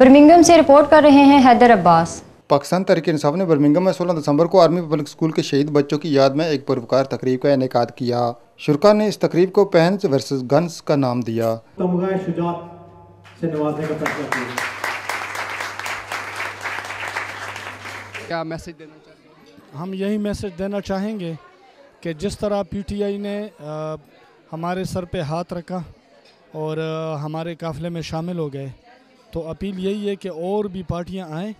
Birmingham से report कर रहे हैं हैदर अब्बास पाकिस्तान तरीके इंसाफ ने बर्मिंगम में 16 दिसंबर को आर्मी पब्लिक स्कूल के शहीद बच्चों की याद में एक परोपकार तकरीब का इनका किया शुरा ने इस तकरीब को पहन वर्सेस गन्स का नाम दिया क्या मैसेज देना चाहेंगे हम यही मैसेज देना चाहेंगे कि जिस तरह पीटीआई ने आ, हमारे सर पे हाथ रखा और आ, हमारे काफ़िले में शामिल हो गए तो अपील यही है कि और भी पार्टियाँ आएँ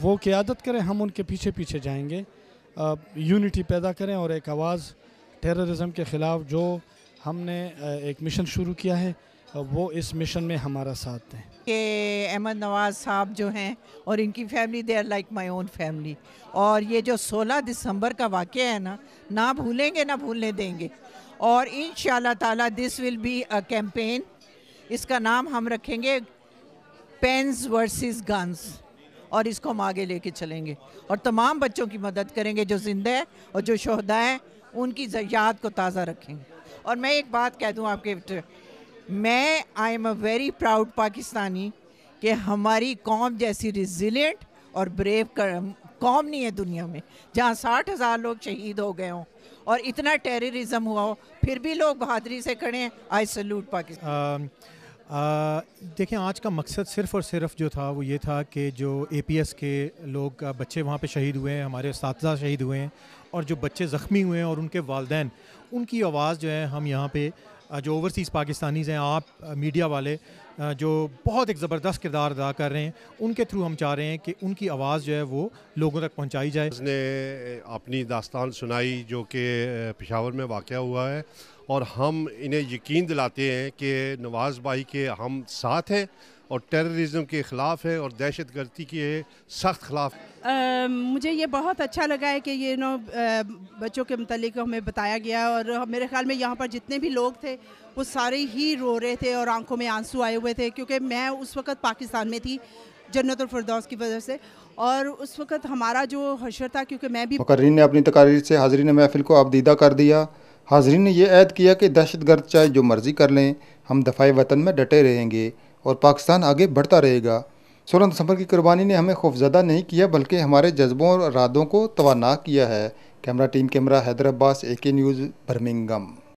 वो क़्यादत करें हम उनके पीछे पीछे जाएंगे यूनिटी पैदा करें और एक आवाज़ टेररिज्म के ख़िलाफ़ जो हमने एक मिशन शुरू किया है वो इस मिशन में हमारा साथ दें के अहमद नवाज़ साहब जो हैं और इनकी family they are like my own family और ये जो 16 दिसंबर का वाक़ है ना ना भूलेंगे ना भूलने देंगे और इन ताला this will be a campaign इसका नाम हम रखेंगे पेंस वर्सेस गन्स और इसको हम आगे लेके चलेंगे और तमाम बच्चों की मदद करेंगे जो जिंदा है और जो शहदा हैं उनकी याद को ताज़ा रखेंगे और मैं एक बात कह दूँ आपके मैं I am a very proud Pakistani कि हमारी कौम जैसी रिजिलियंट और ब्रेव कौम नहीं है दुनिया में जहाँ साठ हज़ार लोग शहीद हो गए हों और इतना टेररिज्म हुआ हो फिर भी लोग बहादुरी से खड़े हैं आई सल्यूट पाकिस्तान uh... देखें आज का मकसद सिर्फ़ और सिर्फ जो था वो ये था कि जो एस के लोग बच्चे वहाँ पे शहीद हुए हैं हमारे इस शहीद हुए हैं और जो बच्चे ज़ख्मी हुए हैं और उनके वालदे उनकी आवाज़ जो है हम यहाँ पे जो ओवरसीज़ पाकिस्तानीज़ हैं आप मीडिया वाले जो बहुत एक ज़बरदस्त किरदार अदा कर रहे हैं उनके थ्रू हम चाह रहे हैं कि उनकी आवाज़ जो है वो लोगों तक पहुँचाई जाए उसने अपनी दास्तान सुनाई जो कि पिशावर में वाक़ हुआ है और हम इन्हें यकीन दिलाते हैं कि नवाज़ भाई के हम साथ हैं और टेररिज्म के ख़िलाफ़ है और दहशत गर्दी के सख्त खिलाफ मुझे ये बहुत अच्छा लगा है कि ये नो बच्चों के मतलब हमें बताया गया और मेरे ख्याल में यहाँ पर जितने भी लोग थे वो सारे ही रो रहे थे और आंखों में आंसू आए हुए थे क्योंकि मैं उस वक़्त पाकिस्तान में थी जन्नत फरदौस की वजह से और उस वक़्त हमारा जो हशर था क्योंकि मैं भी मकर्रीन ने अपनी तकारीर से हाजरीन महफिल को दीदा कर दिया हाजरीन ने यह ऐद किया कि दहशत गर्द चाहे जो मर्ज़ी कर लें हम दफाए वतन में डटे रहेंगे और पाकिस्तान आगे बढ़ता रहेगा सोलह दिसंबर की कुर्बानी ने हमें खौफजदा नहीं किया बल्कि हमारे जज्बों और इरादों को तोाना किया है camera team camera Hyderabad A K news Birmingham